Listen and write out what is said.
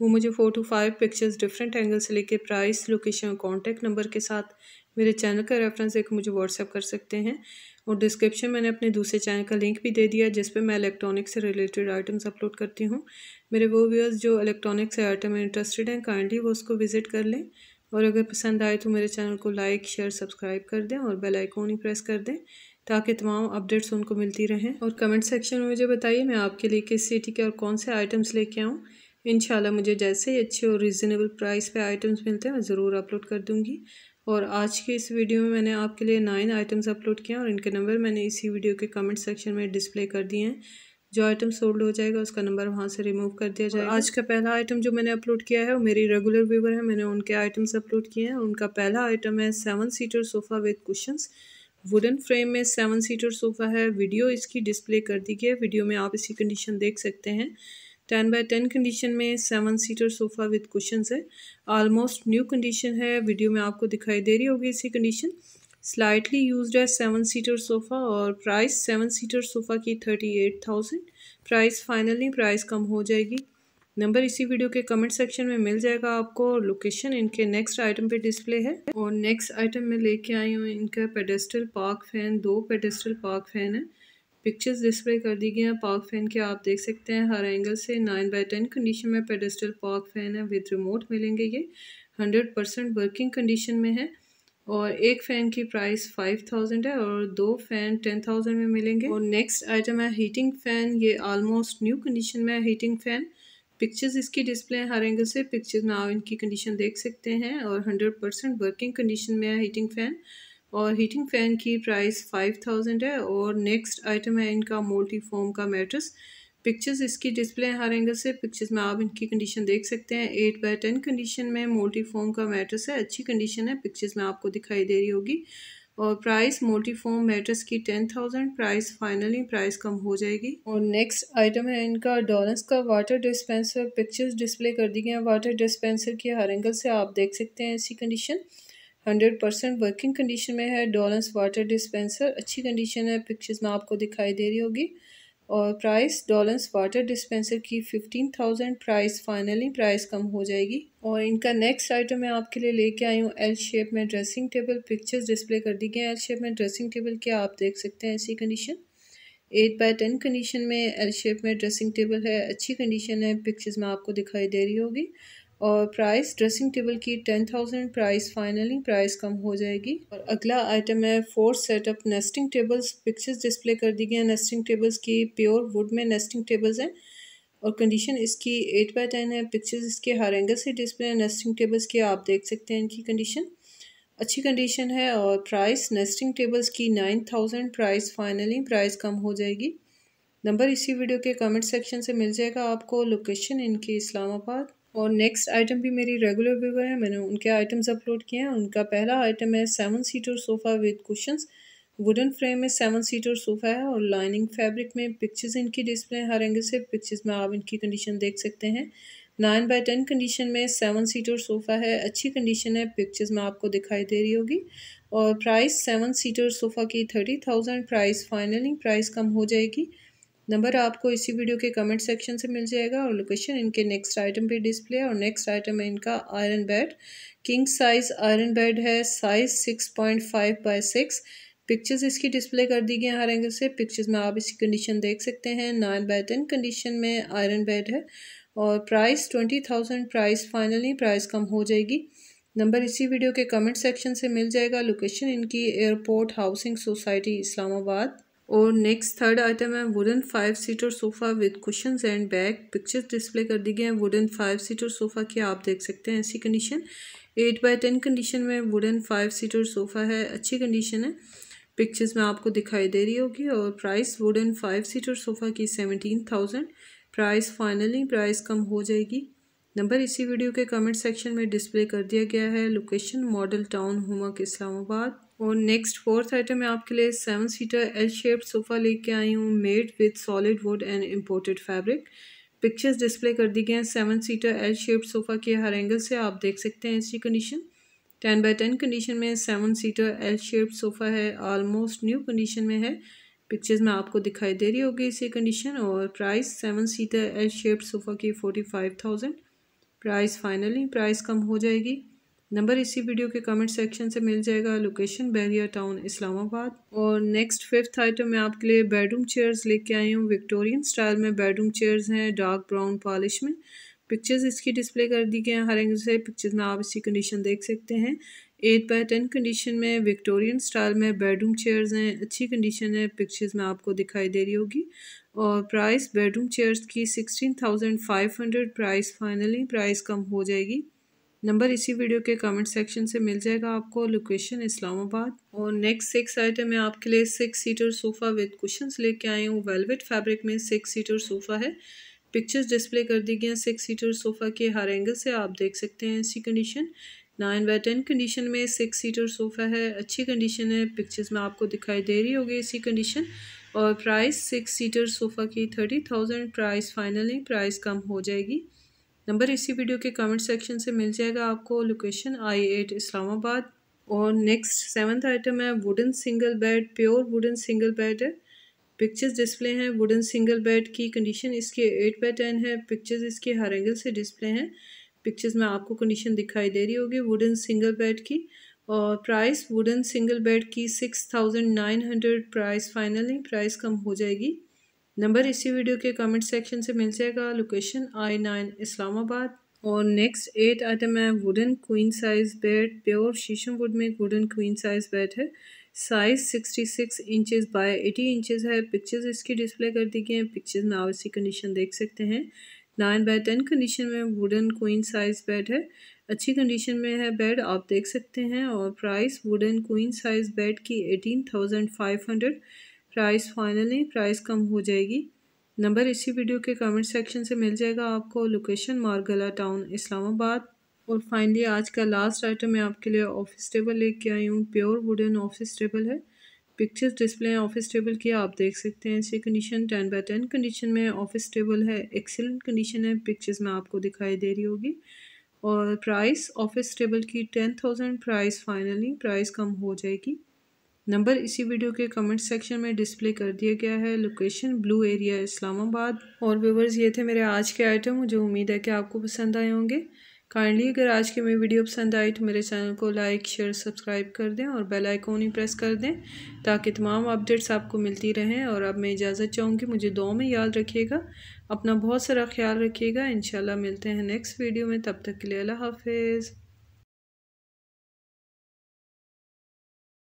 वो मुझे four two five pictures different angle से लेके प्राइस लोकेशन और कॉन्टैक्ट नंबर के साथ मेरे चैनल का रेफरेंस एक मुझे व्हाट्सएप कर सकते हैं और डिस्क्रिप्शन मैंने अपने दूसरे चैनल का लिंक भी दे दिया जिस पर मैं इलेक्ट्रॉनिक से रिलेटेड आइटम्स अपलोड करती हूँ मेरे वो व्यूअर्स जो इलेक्ट्रॉनिक से आइटम में इंटरेस्टेड हैं काइंडली वो उसको विजिट कर लें और अगर पसंद आए तो मेरे चैनल को लाइक शेयर सब्सक्राइब कर दें और बेल आइकॉन ही प्रेस कर दें ताकि तमाम अपडेट्स उनको मिलती रहें और कमेंट सेक्शन में मुझे बताइए मैं आपके लिए किस सिटी के और कौन से आइटम्स लेके आऊँ इन मुझे जैसे ही अच्छे और रिजनेबल प्राइस पे आइटम्स मिलते हैं मैं ज़रूर अपलोड कर दूँगी और आज के इस वीडियो में मैंने आपके लिए नाइन आइटम्स अपलोड किए हैं और इनके नंबर मैंने इसी वीडियो के कमेंट सेक्शन में डिस्प्ले कर दिए हैं जो आइटम सोल्ड हो जाएगा उसका नंबर वहाँ से रिमूव कर दिया जाएगा आज का पहला आइटम जो मैंने अपलोड किया है वो मेरी रेगुलर व्यूवर है मैंने उनके आइटम्स अपलोड किए हैं उनका पहला आइटम है seven seater sofa with cushions wooden frame में सेवन सीटर सोफ़ा है वीडियो इसकी डिस्प्ले कर दी गई है वीडियो में आप इसकी कंडीशन देख सकते हैं टेन बाय टेन कंडीशन में seven seater sofa with cushion है आलमोस्ट न्यू कंडीशन है वीडियो में आपको दिखाई दे रही होगी इसी कंडीशन स्लाइटली यूज है सेवन सीटर सोफ़ा और प्राइस सेवन सीटर सोफ़ा की thirty eight thousand price finally price कम हो जाएगी नंबर इसी वीडियो के कमेंट सेक्शन में मिल जाएगा आपको और लोकेशन इनके नेक्स्ट आइटम पे डिस्प्ले है और नेक्स्ट आइटम में लेके आई हूँ इनका पेडेस्टल पार्क फैन दो पेडेस्टल पार्क फैन है पिक्चर्स डिस्प्ले कर दी गई हैं पार्क फैन के आप देख सकते हैं हर एंगल से नाइन बाई टेन कंडीशन में पेडेस्टल पार्क फैन है विद रिमोट मिलेंगे ये हंड्रेड परसेंट वर्किंग कंडीशन में है और एक फ़ैन की प्राइस फाइव थाउजेंड है और दो फ़ैन टेन थाउजेंड में मिलेंगे और नेक्स्ट आइटम है हीटिंग फ़ैन ये आलमोस्ट न्यू कंडीशन में है हीटिंग फ़ैन पिक्चर्स इसकी डिस्प्ले है हर एंगल से पिक्चर्स में आप इनकी कंडीशन देख सकते हैं और हंड्रेड परसेंट वर्किंग कंडीशन में है हीटिंग फ़ैन और हीटिंग फ़ैन की प्राइस फाइव थाउजेंड है और नेक्स्ट आइटम है इनका मोल्टी का मैट्रस पिक्चर्स इसकी डिस्प्ले हर एंगल से पिक्चर्स में आप इनकी कंडीशन देख सकते हैं एट बाय टेन कंडीशन में मोल्टी फोम का मैट्रस है अच्छी कंडीशन है पिक्चर्स में आपको दिखाई दे रही होगी और प्राइस मोल्टीफॉम फोम मैट्रस की ten thousand price finally price कम हो जाएगी और नेक्स्ट आइटम है इनका डॉलर्स का वाटर डिस्पेंसर पिक्चर्स डिस्प्ले कर दी गई हैं वाटर डिस्पेंसर की हर एंगल से आप देख सकते हैं ऐसी condition hundred percent working condition में है डॉलन्स वाटर डिस्पेंसर अच्छी कंडीशन है पिक्चर्स में आपको दिखाई दे रही होगी और प्राइस डॉलन्स वाटर डिस्पेंसर की fifteen thousand price finally price कम हो जाएगी और इनका नेक्स्ट आइटम मैं आपके लिए लेके आई हूँ एल शेप में ड्रेसिंग टेबल पिक्चर्स डिस्प्ले कर दी गई एल शेप में ड्रेसिंग टेबल क्या आप देख सकते हैं ऐसी condition eight by ten condition में एल शेप में ड्रेसिंग टेबल है अच्छी कंडीशन है पिक्चर्स में आपको दिखाई दे रही होगी और प्राइस ड्रेसिंग टेबल की ten thousand price finally price कम हो जाएगी और अगला आइटम है fourth setup nesting tables pictures display कर दी गई हैं नेस्टिंग टेबल्स की प्योर वुड में नेस्टिंग टेबल्स हैं और कंडीशन इसकी एट बाई टेन है पिक्चर्स इसके हर एंगल से डिस्प्ले है नेस्टिंग टेबल्स की आप देख सकते हैं इनकी कंडीशन अच्छी कंडीशन है और प्राइस नेस्टिंग टेबल्स की nine thousand price finally price कम हो जाएगी नंबर इसी वीडियो के कमेंट सेक्शन से मिल जाएगा आपको लोकेशन इनकी इस्लामाबाद और नेक्स्ट आइटम भी मेरी रेगुलर व्यूवर है मैंने उनके आइटम्स अपलोड किए हैं उनका पहला आइटम है seven seater sofa with cushions wooden frame में सेवन सीटर सोफ़ा है और लाइनिंग फैब्रिक में पिक्चर्स इनकी डिस्प्ले हर एंगल से पिक्चर्स में आप इनकी कंडीशन देख सकते हैं नाइन बाई टेन कंडीशन में सेवन सीटर सोफ़ा है अच्छी कंडीशन है पिक्चर्स में आपको दिखाई दे रही होगी और प्राइस सेवन सीटर सोफ़ा की thirty thousand price finally price कम हो जाएगी नंबर आपको इसी वीडियो के कमेंट सेक्शन से मिल जाएगा और लोकेशन इनके नेक्स्ट आइटम पे डिस्प्ले और नेक्स्ट आइटम है इनका iron bed king size iron bed है size six point five by six pictures इसकी डिस्प्ले कर दी गई हैं हर एंगल से पिक्चर्स में आप इसकी कंडीशन देख सकते हैं नाइन बाय टेन कंडीशन में आयरन बेड है और price twenty thousand price finally price कम हो जाएगी नंबर इसी वीडियो के कमेंट सेक्शन से मिल जाएगा लोकेशन इनकी एयरपोर्ट हाउसिंग सोसाइटी इस्लामाबाद और नेक्स्ट थर्ड आइटम है wooden five seater sofa with cushion and back picture display कर दी गई हैं वुडन फाइव सीटर सोफ़ा की आप देख सकते हैं ऐसी condition eight by ten condition में वुडन फाइव सीटर सोफ़ा है अच्छी कंडीशन है पिक्चर्स में आपको दिखाई दे रही होगी और price wooden five seater sofa की seventeen thousand price finally price कम हो जाएगी नंबर इसी वीडियो के कमेंट सेक्शन में डिस्प्ले कर दिया गया है location Model Town Huma Islamabad और नेक्स्ट फोर्थ आइटम मैं आपके लिए seven seater L shape sofa लेके आई हूँ made with solid wood and imported fabric pictures display कर दी गए हैं seven seater L shape sofa के हर एंगल से आप देख सकते हैं इसकी condition ten by ten condition में seven seater L shape sofa है ऑलमोस्ट न्यू कंडीशन में है पिक्चर्स में आपको दिखाई दे रही होगी इसी कंडीशन और price seven seater L shape sofa की forty five thousand price finally price कम हो जाएगी नंबर इसी वीडियो के कमेंट सेक्शन से मिल जाएगा लोकेशन बैरिया टाउन इस्लामाबाद और नेक्स्ट फिफ्थ आइटम मैं आपके लिए बेडरूम चेयर्स लेके आई हूँ विक्टोरियन स्टाइल में बेडरूम चेयर्स हैं डार्क ब्राउन पॉलिश में पिक्चर्स इसकी डिस्प्ले कर दी गई हैं हर एंगल से पिक्चर्स में आप इसकी कंडीशन देख सकते हैं एट बाय टेन कंडीशन में विक्टोरियन स्टाइल में बेडरूम चेयर्स हैं अच्छी कंडीशन है पिक्चर्स में आपको दिखाई दे रही होगी और प्राइस बेडरूम चेयर्स की sixteen thousand five hundred price finally price कम हो जाएगी नंबर इसी वीडियो के कमेंट सेक्शन से मिल जाएगा आपको लोकेशन इस्लामाबाद और नेक्स्ट सिक्स आइटम है आपके लिए six seater sofa with cushion लेके आए हूँ वेलवेट फैब्रिक में सिक्स सीटर सोफ़ा है पिक्चर्स डिस्प्ले कर दी गई हैं सिक्स सीटर सोफ़ा के हर एंगल से आप देख सकते हैं इसी condition nine by ten condition में सिक्स सीटर सोफ़ा है अच्छी कंडीशन है पिक्चर्स में आपको दिखाई दे रही होगी इसी कंडीशन और प्राइस सिक्स सीटर सोफ़ा की thirty thousand price finally price कम हो जाएगी नंबर इसी वीडियो के कमेंट सेक्शन से मिल जाएगा आपको लोकेशन आई एट इस्लामाबाद और नेक्स्ट सेवन्थ आइटम है wooden single bed pure wooden single bed है पिक्चर्स डिस्प्ले हैं वुडन सिंगल बेड की कंडीशन इसके एट बाई टेन है पिक्चर्स इसके हर एंगल से डिस्प्ले हैं पिक्चर्स में आपको कंडीशन दिखाई दे रही होगी वुडन सिंगल बेड की और प्राइस वुडन सिंगल बेड की six thousand nine hundred price finally price कम हो जाएगी नंबर इसी वीडियो के कमेंट सेक्शन से मिल जाएगा लोकेशन आई नाइन इस्लामाबाद और नेक्स्ट एट आइटम है wooden queen size bed pure sheesham wood में वुडन क्वीन साइज़ बेड है size sixty six inches by eighty inches है पिक्चर्स इसकी डिस्प्ले कर दी गई हैं पिक्चर्स में आप कंडीशन देख सकते हैं नाइन बाय टेन कंडीशन में वुडन क्वीन साइज़ बेड है अच्छी कंडीशन में है बेड आप देख सकते हैं और price wooden queen size bed की eighteen thousand five hundred price finally price कम हो जाएगी नंबर इसी वीडियो के कमेंट सेक्शन से मिल जाएगा आपको लोकेशन मारगला टाउन इस्लामाबाद और फाइनली आज का लास्ट आइटम मैं आपके लिए ऑफिस टेबल लेके आई हूँ प्योर वुडन ऑफिस टेबल है पिक्चर्स डिस्प्ले ऑफिस टेबल की आप देख सकते हैं इसी condition ten by ten condition में ऑफिस टेबल है एक्सेलेंट कंडीशन है पिक्चर्स में आपको दिखाई दे रही होगी और प्राइस ऑफिस टेबल की ten thousand price finally price कम हो जाएगी नंबर इसी वीडियो के कमेंट सेक्शन में डिस्प्ले कर दिया गया है लोकेशन ब्लू एरिया इस्लामाबाद और व्यूवर्स ये थे मेरे आज के आइटम मुझे उम्मीद है कि आपको पसंद आए होंगे काइंडली अगर आज की मेरी वीडियो पसंद आई तो मेरे चैनल को लाइक शेयर सब्सक्राइब कर दें और बेल आइकॉन ही प्रेस कर दें ताकि तमाम अपडेट्स आपको मिलती रहें और अब मैं इजाज़त चाहूँगी मुझे दो में याद रखिएगा अपना बहुत सारा ख्याल रखिएगा इन मिलते हैं नेक्स्ट वीडियो में तब तक के लिए अल्लाह हाफिज़